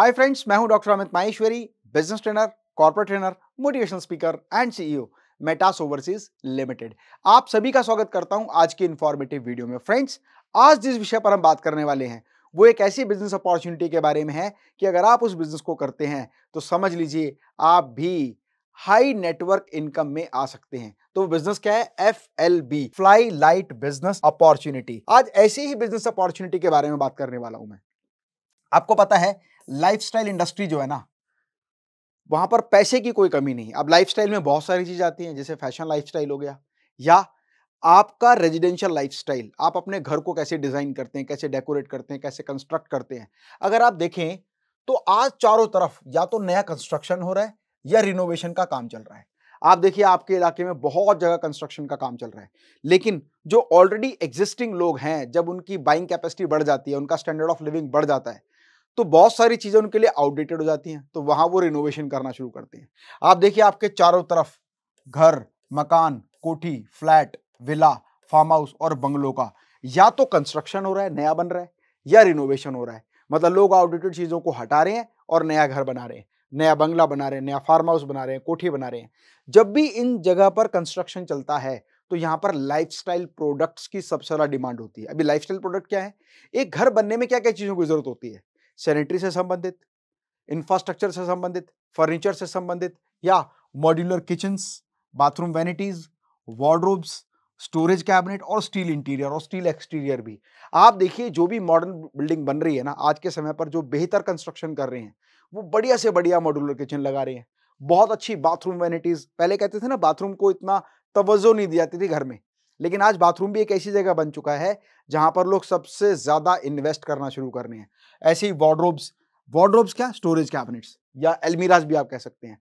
हाय friends मैं हूं doctor Amit Maheshwari business trainer corporate trainer motivational speaker and CEO Metas overseas limited आप सभी का स्वागत करता हूं आज की इन्फॉर्मेटिव वीडियो में फ्रेंड्स आज जिस विषय पर हम बात करने वाले हैं वो एक ऐसी बिजनेस अपॉर्चुनिटी के बारे में है कि अगर आप उस बिजनेस को करते हैं तो समझ लीजिए आप भी हाई नेटवर्क इनकम में आ सकते हैं तो बिजनेस क्या है F L B fly light business opportunity आज ऐसी ही बिजनेस अपॉर्चुनिटी के बारे में बात करने वाला हूं मैं आपको पता है लाइफस्टाइल इंडस्ट्री जो है ना वहाँ पर पैसे की कोई कमी नहीं अब लाइफस्टाइल में बहुत सारी चीज़ आती हैं जैसे फैशन लाइफस्टाइल हो गया या आपका रेजिडेंशियल लाइफस्टाइल आप अपने घर को कैसे डिज़ाइन करते हैं कैसे डेकोरेट करते हैं कैसे कंस्ट्रक्ट करते हैं अगर आप देखें तो आज चारों तरफ या तो नया कंस्ट्रक्शन हो रहा है या रिनोवेशन का काम चल रहा है आप देखिए आपके इलाके में बहुत जगह कंस्ट्रक्शन का काम चल रहा है लेकिन जो ऑलरेडी एग्जिस्टिंग लोग हैं जब उनकी बाइंग कैपेसिटी बढ़ जाती है उनका स्टैंडर्ड ऑफ लिविंग बढ़ जाता है तो बहुत सारी चीज़ें उनके लिए आउटडेटेड हो जाती हैं तो वहाँ वो रिनोवेशन करना शुरू करते हैं आप देखिए आपके चारों तरफ घर मकान कोठी फ्लैट विला फार्म हाउस और बंगलों का या तो कंस्ट्रक्शन हो रहा है नया बन रहा है या रिनोवेशन हो रहा है मतलब लोग आउटडेटेड चीज़ों को हटा रहे हैं और नया घर बना रहे हैं नया बंगला बना रहे हैं नया फार्म हाउस बना रहे हैं कोठी बना रहे हैं जब भी इन जगह पर कंस्ट्रक्शन चलता है तो यहाँ पर लाइफस्टाइल प्रोडक्ट्स की सबसे ज़्यादा डिमांड होती है अभी लाइफस्टाइल प्रोडक्ट क्या है एक घर बनने में क्या क्या चीज़ों की ज़रूरत होती है सैनिटरी से संबंधित इंफ्रास्ट्रक्चर से संबंधित फर्नीचर से संबंधित या modular kitchens bathroom vanities wardrobes storage cabinet और स्टील इंटीरियर और स्टील एक्सटीरियर भी आप देखिए जो भी मॉडर्न बिल्डिंग बन रही है ना आज के समय पर जो बेहतर कंस्ट्रक्शन कर रहे हैं वो बढ़िया से बढ़िया मॉड्यूलर किचन लगा रहे हैं बहुत अच्छी बाथरूम वैनिटीज पहले कहते थे ना बाथरूम को इतना तवज्जो नहीं दी जाती थी घर में लेकिन आज बाथरूम भी एक ऐसी जगह बन चुका है जहां पर लोग सबसे ज़्यादा इन्वेस्ट करना शुरू करने हैं ऐसे ही वार्ड्रोब्स वार्ड्रोब्स क्या स्टोरेज कैबिनेट्स या अलमीराज भी आप कह सकते हैं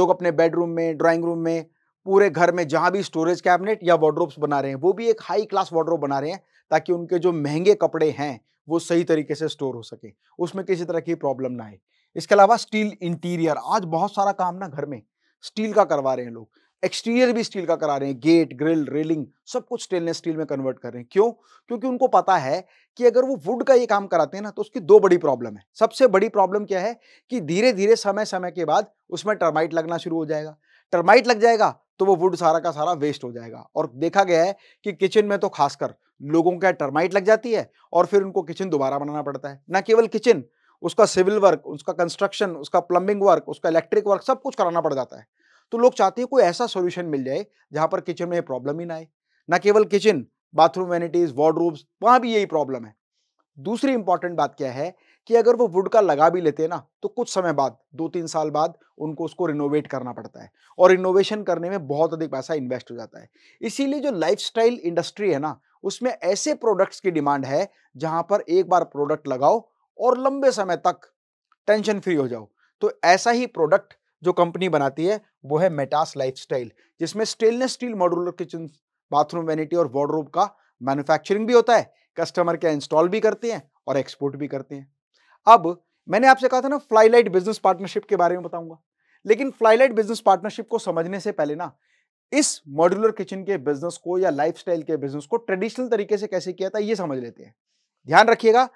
लोग अपने बेडरूम में ड्राइंग रूम में पूरे घर में जहाँ भी स्टोरेज कैबिनेट या वार्ड्रोब्स बना रहे हैं वो भी एक हाई क्लास वार्ड्रोब बना रहे हैं ताकि उनके जो महंगे कपड़े हैं वो सही तरीके से स्टोर हो सके उसमें किसी तरह की प्रॉब्लम ना आए इसके अलावा स्टील इंटीरियर आज बहुत सारा काम ना घर में स्टील का करवा रहे हैं लोग एक्सटीरियर भी स्टील का करा रहे हैं गेट ग्रिल रेलिंग सब कुछ स्टेनलेस स्टील में कन्वर्ट कर रहे हैं क्यों क्योंकि उनको पता है कि अगर वो वुड का ये काम कराते हैं ना तो उसकी दो बड़ी प्रॉब्लम है सबसे बड़ी प्रॉब्लम क्या है कि धीरे धीरे समय समय के बाद उसमें टर्माइट लगना शुरू हो जाएगा टर्माइट लग जाएगा तो वो वुड सारा का सारा वेस्ट हो जाएगा और देखा गया है कि किचन में तो खासकर लोगों का टर्माइट लग जाती है और फिर उनको किचन दोबारा बनाना पड़ता है ना केवल किचन उसका सिविल वर्क उसका कंस्ट्रक्शन उसका प्लम्बिंग वर्क उसका इलेक्ट्रिक वर्क सब कुछ कराना पड़ जाता है तो लोग चाहते हैं कोई ऐसा सोल्यूशन मिल जाए जहाँ पर किचन में प्रॉब्लम ही ना आए ना केवल किचन बाथरूम वैनिटीज वार्डरूम्स वहाँ भी यही प्रॉब्लम है दूसरी इंपॉर्टेंट बात क्या है कि अगर वो वुड का लगा भी लेते हैं ना तो कुछ समय बाद दो तीन साल बाद उनको उसको रिनोवेट करना पड़ता है और रिनोवेशन करने में बहुत अधिक पैसा इन्वेस्ट हो जाता है इसीलिए जो लाइफस्टाइल इंडस्ट्री है ना उसमें ऐसे प्रोडक्ट्स की डिमांड है जहां पर एक बार प्रोडक्ट लगाओ और लंबे समय तक टेंशन फ्री हो जाओ तो ऐसा ही प्रोडक्ट जो कंपनी बनाती है वो है मेटास स्टाइल जिसमें stainless steel modular kitchen bathroom vanity और वार्डरोब का मैन्युफैक्चरिंग भी होता है कस्टमर क्या इंस्टॉल भी करते हैं और एक्सपोर्ट भी करते हैं अब मैंने आपसे कहा था ना फ्लाईलाइट बिजनेस पार्टनरशिप के बारे में बताऊंगा लेकिन फ्लाईलाइट बिजनेस पार्टनरशिप को समझने से पहले ना इस मॉड्यूलर किचन के बिजनेस को या लाइफस्टाइल के बिजनेस को ट्रेडिशनल तरीके से कैसे किया था ये समझ लेते हैं ध्यान रखिएगा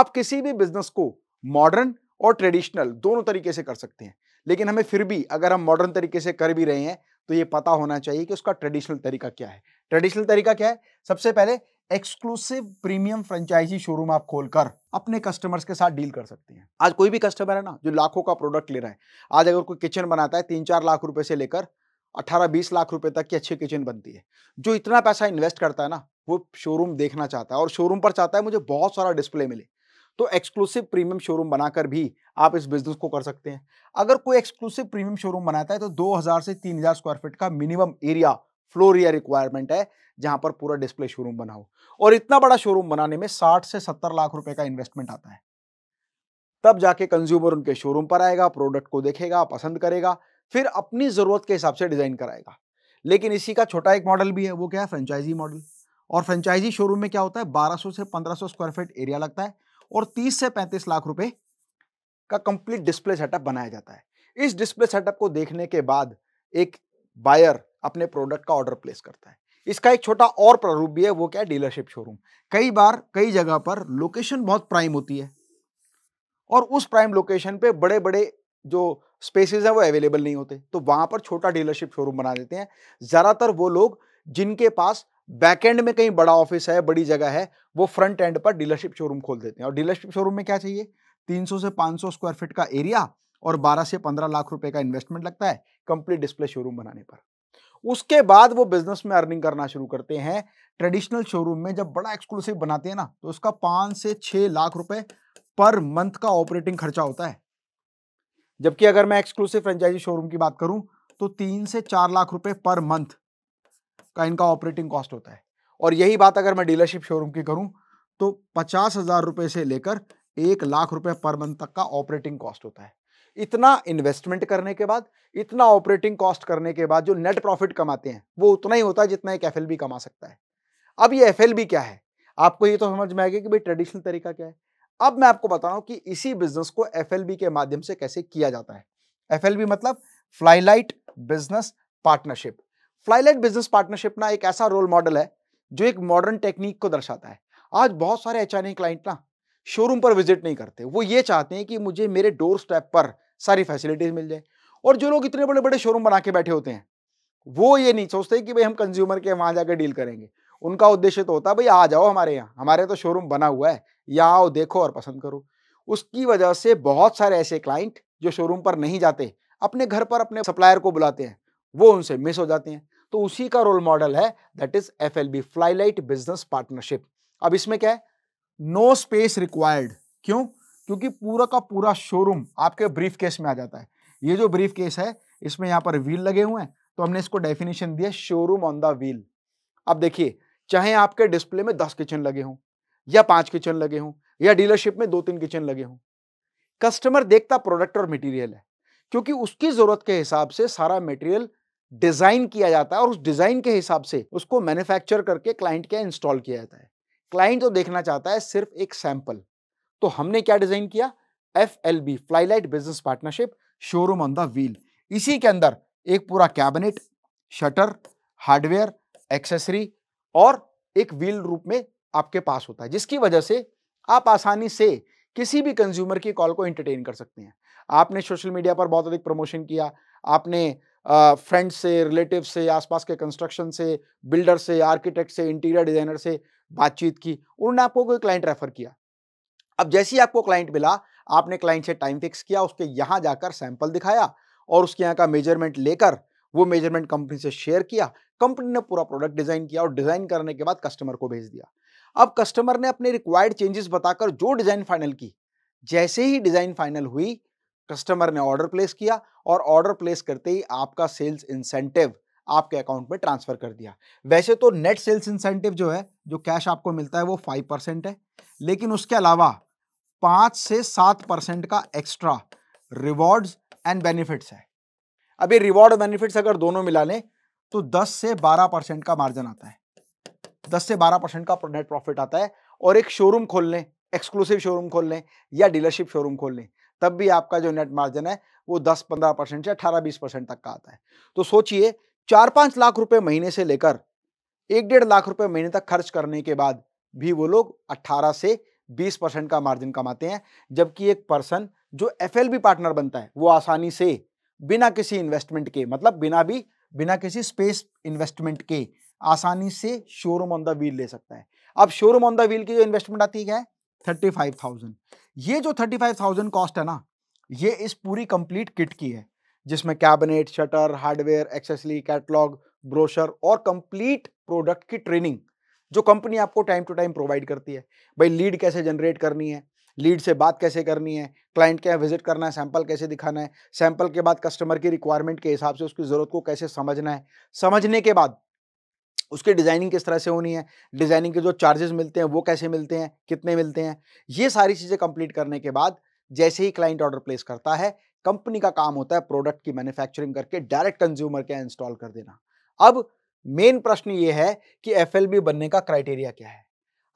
आप किसी भी बिजनेस को मॉडर्न और ट्रेडिशनल दोनों तरीके से कर सकते हैं लेकिन हमें फिर भी अगर हम मॉडर्न तरीके से कर भी रहे हैं तो ये पता होना चाहिए कि उसका ट्रेडिशनल तरीका क्या है ट्रेडिशनल तरीका क्या है सबसे पहले एक्सक्लूसिव प्रीमियम फ्रेंचाइजी शोरूम आप खोलकर अपने कस्टमर्स के साथ डील कर सकते हैं आज कोई भी कस्टमर है ना जो लाखों का प्रोडक्ट ले रहा है आज अगर कोई किचन बनाता है तीन चार लाख रुपए से लेकर अठारह बीस लाख रुपए तक की अच्छी किचन बनती है जो इतना पैसा इन्वेस्ट करता है ना वो शोरूम देखना चाहता है और शोरूम पर चाहता है मुझे बहुत सारा डिस्प्ले मिले तो एक्सक्लूसिव प्रीमियम शोरूम बनाकर भी आप इस बिजनेस को कर सकते हैं अगर कोई एक्सक्लूसिव प्रीमियम शोरूम बनाता है तो 2000 से 3000 स्क्वायर फीट का मिनिमम एरिया फ्लोर या रिक्वायरमेंट है जहां पर पूरा डिस्प्ले शोरूम बनाओ और इतना बड़ा शोरूम बनाने में साठ से सत्तर लाख रुपए का इन्वेस्टमेंट आता है तब जाके कंज्यूमर उनके शोरूम पर आएगा प्रोडक्ट को देखेगा पसंद करेगा फिर अपनी ज़रूरत के हिसाब से डिज़ाइन कराएगा लेकिन इसी का छोटा एक मॉडल भी है वो क्या है फ्रेंचाइजी मॉडल और फ्रेंचाइजी शोरूम में क्या होता है 1200 से 1500 स्क्वायर फीट एरिया लगता है और 30 से 35 लाख रुपए का कंप्लीट डिस्प्ले सेटअप बनाया जाता है इस डिस्प्ले सेटअप को देखने के बाद एक बायर अपने प्रोडक्ट का ऑर्डर प्लेस करता है इसका एक छोटा और प्रारूप भी है वो क्या है डीलरशिप शोरूम कई बार कई जगह पर लोकेशन बहुत प्राइम होती है और उस प्राइम लोकेशन पे बड़े बड़े जो स्पेसेस हैं वो अवेलेबल नहीं होते तो वहाँ पर छोटा डीलरशिप शोरूम बना देते हैं ज़्यादातर वो लोग जिनके पास बैकएंड में कहीं बड़ा ऑफिस है बड़ी जगह है वो फ्रंट एंड पर डीलरशिप शोरूम खोल देते हैं और डीलरशिप शोरूम में क्या चाहिए 300 से 500 स्क्वायर फीट का एरिया और 12 से 15 लाख रुपए का इन्वेस्टमेंट लगता है कंप्लीट डिस्प्ले शोरूम बनाने पर उसके बाद वो बिजनेस में अर्निंग करना शुरू करते हैं ट्रेडिशनल शोरूम में जब बड़ा एक्सक्लूसिव बनाते हैं ना तो उसका पांच से छह लाख रुपए पर मंथ का ऑपरेटिंग खर्चा होता है जबकि अगर मैं एक्सक्लूसिव फ्रेंचाइजी शोरूम की बात करूं तो तीन से चार लाख रुपए पर मंथ का इनका ऑपरेटिंग कॉस्ट होता है और यही बात अगर मैं डीलरशिप शोरूम की करूं तो पचास हजार रुपए से लेकर एक लाख रुपए पर मंथ तक का ऑपरेटिंग कॉस्ट होता है इतना इन्वेस्टमेंट करने के बाद इतना ऑपरेटिंग कॉस्ट करने के बाद जो नेट प्रॉफिट कमाते हैं वो उतना ही होता है जितना एक एफ कमा सकता है अब ये एफ क्या है आपको ये तो समझ में आएगा कि भाई ट्रेडिशनल तरीका क्या है अब मैं आपको बता रहा हूँ कि इसी बिजनेस को एफ के माध्यम से कैसे किया जाता है एफ मतलब flylight business partnership flylight business partnership ना एक ऐसा रोल मॉडल है जो एक मॉडर्न टेक्निक को दर्शाता है आज बहुत सारे एच क्लाइंट ना शोरूम पर विजिट नहीं करते वो ये चाहते हैं कि मुझे मेरे डोर स्टेप पर सारी फैसिलिटीज़ मिल जाए और जो लोग इतने बड़े बड़े शोरूम बना के बैठे होते हैं वो ये नहीं सोचते कि भाई हम कंज्यूमर के वहाँ जाकर डील करेंगे उनका उद्देश्य तो होता है भाई आ जाओ हमारे यहाँ हमारे तो शोरूम बना हुआ है यहाँ आओ देखो और पसंद करो उसकी वजह से बहुत सारे ऐसे क्लाइंट जो शोरूम पर नहीं जाते अपने घर पर अपने सप्लायर को बुलाते हैं वो उनसे मिस हो जाते हैं तो उसी का रोल मॉडल है that is F L B flylight business partnership अब इसमें क्या है नो स्पेस रिक्वायर्ड क्यों क्योंकि पूरा का पूरा शोरूम आपके ब्रीफ केस में आ जाता है ये जो ब्रीफ केस है इसमें यहां पर व्हील लगे हुए हैं तो हमने इसको डेफिनेशन दिया शोरूम ऑन द व्हील अब देखिए चाहे आपके डिस्प्ले में दस किचन लगे हों या पांच किचन लगे हों या डीलरशिप में दो तीन किचन लगे हों कस्टमर देखता प्रोडक्ट और मटेरियल है क्योंकि उसकी जरूरत के हिसाब से सारा मटेरियल डिजाइन किया जाता है और उस डिजाइन के हिसाब से उसको मैन्युफैक्चर करके क्लाइंट के इंस्टॉल किया जाता है क्लाइंट तो देखना चाहता है सिर्फ एक सैंपल तो हमने क्या डिजाइन किया F L B flylight business partnership showroom on the wheel इसी के अंदर एक पूरा कैबिनेट शटर हार्डवेयर एक्सेसरी और एक व्हील रूप में आपके पास होता है जिसकी वजह से आप आसानी से किसी भी कंज्यूमर की कॉल को एंटरटेन कर सकते हैं आपने सोशल मीडिया पर बहुत अधिक प्रमोशन किया आपने फ्रेंड्स से रिलेटिव से आसपास के कंस्ट्रक्शन से बिल्डर से आर्किटेक्ट से इंटीरियर डिजाइनर से बातचीत की उन्होंने आपको कोई क्लाइंट रेफर किया अब जैसे ही आपको क्लाइंट मिला आपने क्लाइंट से टाइम फिक्स किया उसके यहाँ जाकर सैंपल दिखाया और उसके यहाँ का मेजरमेंट लेकर वो मेजरमेंट कंपनी से शेयर किया कंपनी ने पूरा प्रोडक्ट डिजाइन किया और डिजाइन करने के बाद कस्टमर को भेज दिया अब कस्टमर ने अपने रिक्वायर्ड चेंजेस बताकर जो डिजाइन फाइनल की जैसे ही डिजाइन फाइनल हुई कस्टमर ने ऑर्डर प्लेस किया और ऑर्डर प्लेस करते ही आपका सेल्स इंसेंटिव आपके अकाउंट में ट्रांसफर कर दिया वैसे तो नेट सेल्स इंसेंटिव जो है जो कैश आपको मिलता है वो फाइव परसेंट है लेकिन उसके अलावा पांच से सात परसेंट का एक्स्ट्रा रिवॉर्ड्स एंड बेनिफिट्स है अभी रिवॉर्ड बेनिफिट्स अगर दोनों मिला लें तो दस से बारह परसेंट का मार्जिन आता है दस से बारह परसेंट का नेट प्रॉफिट आता है और एक शोरूम खोल लें एक्सक्लूसिव शोरूम खोल लें या डीलरशिप शोरूम खोल लें तब भी आपका जो नेट मार्जिन है वो 10-15 परसेंट से 18-20 परसेंट तक का आता है तो सोचिए चार पाँच लाख रुपए महीने से लेकर एक डेढ़ लाख रुपए महीने तक खर्च करने के बाद भी वो लोग 18 से 20 परसेंट का मार्जिन कमाते हैं जबकि एक पर्सन जो एफ पार्टनर बनता है वो आसानी से बिना किसी इन्वेस्टमेंट के मतलब बिना भी बिना किसी स्पेस इन्वेस्टमेंट के आसानी से शोरूम ऑन द व्हील ले सकता है अब शोरूम ऑन द व्हील की जो इन्वेस्टमेंट आती है है थर्टी फाइव थाउजेंड ये जो थर्टी फाइव थाउजेंड कॉस्ट है ना ये इस पूरी कंप्लीट किट की है जिसमें cabinet shutter hardware accessory catalogue brochure और कंप्लीट प्रोडक्ट की ट्रेनिंग जो कंपनी आपको टाइम टू टाइम प्रोवाइड करती है भाई लीड कैसे जनरेट करनी है लीड से बात कैसे करनी है क्लाइंट के यहाँ विजिट करना है सैंपल कैसे दिखाना है सैंपल के बाद कस्टमर की रिक्वायरमेंट के हिसाब से उसकी ज़रूरत को कैसे समझना है समझने के बाद उसके डिज़ाइनिंग किस तरह से होनी है डिज़ाइनिंग के जो चार्जेस मिलते हैं वो कैसे मिलते हैं कितने मिलते हैं ये सारी चीज़ें कंप्लीट करने के बाद जैसे ही क्लाइंट ऑर्डर प्लेस करता है कंपनी का काम होता है प्रोडक्ट की मैन्युफैक्चरिंग करके डायरेक्ट कंज्यूमर के इंस्टॉल कर देना अब मेन प्रश्न ये है कि एफ बनने का क्राइटेरिया क्या है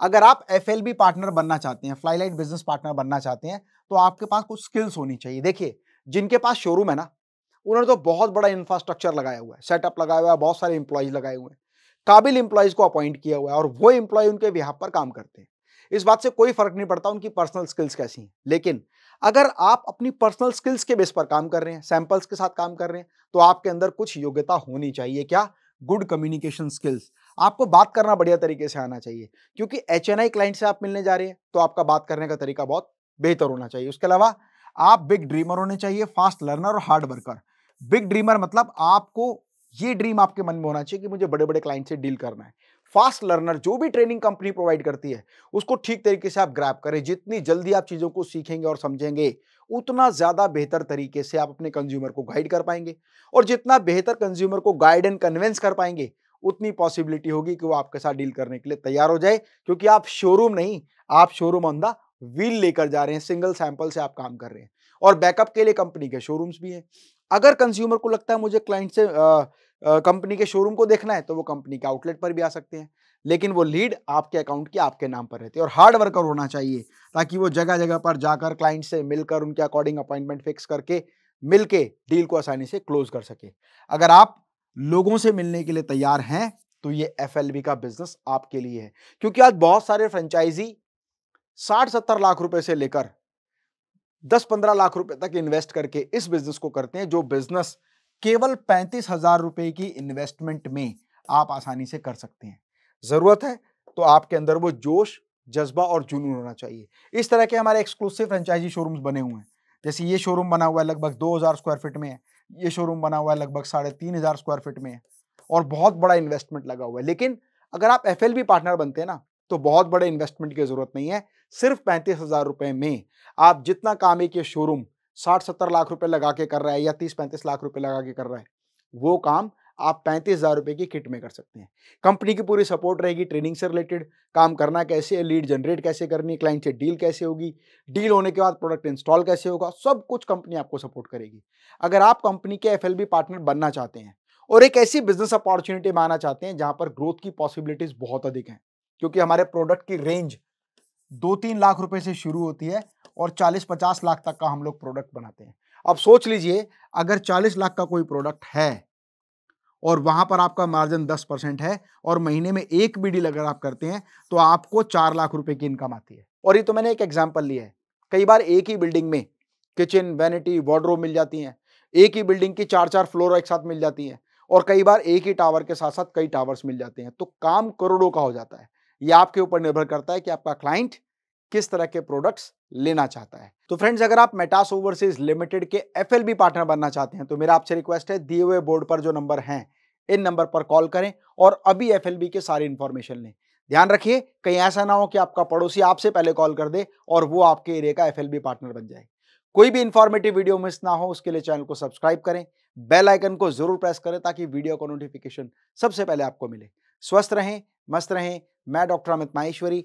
अगर आप एफ पार्टनर बनना चाहते हैं फ्लाईलाइट बिजनेस पार्टनर बनना चाहते हैं तो आपके पास कुछ स्किल्स होनी चाहिए देखिए जिनके पास शोरूम है ना उन्होंने तो बहुत बड़ा इंफ्रास्ट्रक्चर लगाया हुआ है सेटअप लगाया हुआ है बहुत सारे इंप्लॉयज लगाए हुए हैं काबिल इंप्लॉयज को अपॉइंट किया हुआ है और वो इंप्लॉय उनके बिहार पर काम करते हैं इस बात से कोई फर्क नहीं पड़ता उनकी पर्सनल स्किल्स कैसी हैं लेकिन अगर आप अपनी पर्सनल स्किल्स के बेस पर काम कर रहे हैं सैंपल्स के साथ काम कर रहे हैं तो आपके अंदर कुछ योग्यता होनी चाहिए क्या गुड कम्युनिकेशन स्किल्स आपको बात करना बढ़िया तरीके से आना चाहिए क्योंकि एच क्लाइंट से आप मिलने जा रहे हैं तो आपका बात करने का तरीका बहुत बेहतर होना चाहिए उसके अलावा आप बिग ड्रीमर होने चाहिए फास्ट लर्नर और हार्ड वर्कर बिग ड्रीमर मतलब आपको ये ड्रीम आपके मन में होना चाहिए कि मुझे बड़े बड़े क्लाइंट से डील करना है फास्ट लर्नर जो भी ट्रेनिंग कंपनी प्रोवाइड करती है उसको ठीक तरीके से आप ग्रैप करें जितनी जल्दी आप चीज़ों को सीखेंगे और समझेंगे उतना ज़्यादा बेहतर तरीके से आप अपने कंज्यूमर को गाइड कर पाएंगे और जितना बेहतर कंज्यूमर को गाइड एंड कन्वेंस कर पाएंगे उतनी पॉसिबिलिटी होगी कि वो आपके साथ डील करने के लिए तैयार हो जाए क्योंकि आप शोरूम नहीं आप शोरूम ऑन द व्हील लेकर जा रहे हैं सिंगल सैंपल से आप काम कर रहे हैं और बैकअप के लिए कंपनी के शोरूम्स भी हैं अगर कंज्यूमर को लगता है मुझे क्लाइंट से कंपनी के शोरूम को देखना है तो वो कंपनी के आउटलेट पर भी आ सकते हैं लेकिन वो लीड आपके अकाउंट की आपके नाम पर रहती है और हार्ड वर्कर होना चाहिए ताकि वो जगह जगह पर जाकर क्लाइंट से मिलकर उनके अकॉर्डिंग अपॉइंटमेंट फिक्स करके मिलके डील को आसानी से क्लोज कर सके अगर आप लोगों से मिलने के लिए तैयार हैं तो ये एफ का बिजनेस आपके लिए है क्योंकि आज बहुत सारे फ्रेंचाइजी साठ सत्तर लाख रुपए से लेकर दस पंद्रह लाख रुपए तक इन्वेस्ट करके इस बिजनेस को करते हैं जो बिजनेस केवल पैंतीस हजार रुपये की इन्वेस्टमेंट में आप आसानी से कर सकते हैं ज़रूरत है तो आपके अंदर वो जोश जज्बा और जुनून होना चाहिए इस तरह के हमारे एक्सक्लूसिव फ्रेंचाइजी शोरूम्स बने हुए हैं जैसे ये शोरूम बना हुआ है लगभग दो हज़ार स्क्वायर फीट में है ये शोरूम बना हुआ है लगभग साढ़े तीन हज़ार स्क्वायर फीट में है और बहुत बड़ा इन्वेस्टमेंट लगा हुआ है लेकिन अगर आप एफ पार्टनर बनते हैं ना तो बहुत बड़े इन्वेस्टमेंट की ज़रूरत नहीं है सिर्फ पैंतीस हज़ार रुपये में आप जितना काम एक ये शोरूम साठ सत्तर लाख रुपए लगा के कर रहा है या तीस पैंतीस लाख रुपए लगा के कर रहा है वो काम आप पैंतीस हज़ार रुपये की किट में कर सकते हैं कंपनी की पूरी सपोर्ट रहेगी ट्रेनिंग से रिलेटेड काम करना कैसे है लीड जनरेट कैसे करनी है क्लाइंट से डील कैसे होगी डील होने के बाद प्रोडक्ट इंस्टॉल कैसे होगा सब कुछ कंपनी आपको सपोर्ट करेगी अगर आप कंपनी के एफ पार्टनर बनना चाहते हैं और एक ऐसी बिजनेस अपॉर्चुनिटी में आना चाहते हैं जहाँ पर ग्रोथ की पॉसिबिलिटीज़ बहुत अधिक हैं क्योंकि हमारे प्रोडक्ट की रेंज दो तीन लाख रुपए से शुरू होती है और 40-50 लाख तक का हम लोग प्रोडक्ट बनाते हैं अब सोच लीजिए अगर 40 लाख का कोई प्रोडक्ट है और वहां पर आपका मार्जिन 10 परसेंट है और महीने में एक बी डील अगर आप करते हैं तो आपको चार लाख रुपए की इनकम आती है और ये तो मैंने एक एग्जाम्पल लिया है कई बार एक ही बिल्डिंग में किचन वैनिटी वॉर्डरूम मिल जाती हैं एक ही बिल्डिंग की चार चार फ्लोर एक साथ मिल जाती हैं और कई बार एक ही टावर के साथ साथ कई टावर्स मिल जाते हैं तो काम करोड़ों का हो जाता है ये आपके ऊपर निर्भर करता है कि आपका क्लाइंट किस तरह के प्रोडक्ट्स लेना चाहता है तो फ्रेंड्स अगर आप मेटास ओवरसीज लिमिटेड के एफ पार्टनर बनना चाहते हैं तो मेरा आपसे रिक्वेस्ट है दिए हुए बोर्ड पर जो नंबर हैं इन नंबर पर कॉल करें और अभी एफ के सारी इन्फॉर्मेशन लें ध्यान रखिए कहीं ऐसा ना हो कि आपका पड़ोसी आपसे पहले कॉल कर दे और वो आपके एरिया का एफ पार्टनर बन जाए कोई भी इन्फॉर्मेटिव वीडियो मिस ना हो उसके लिए चैनल को सब्सक्राइब करें बेल आइकन को जरूर प्रेस करें ताकि वीडियो का नोटिफिकेशन सबसे पहले आपको मिले स्वस्थ रहें मस्त रहें मैं डॉक्टर अमित माहेश्वरी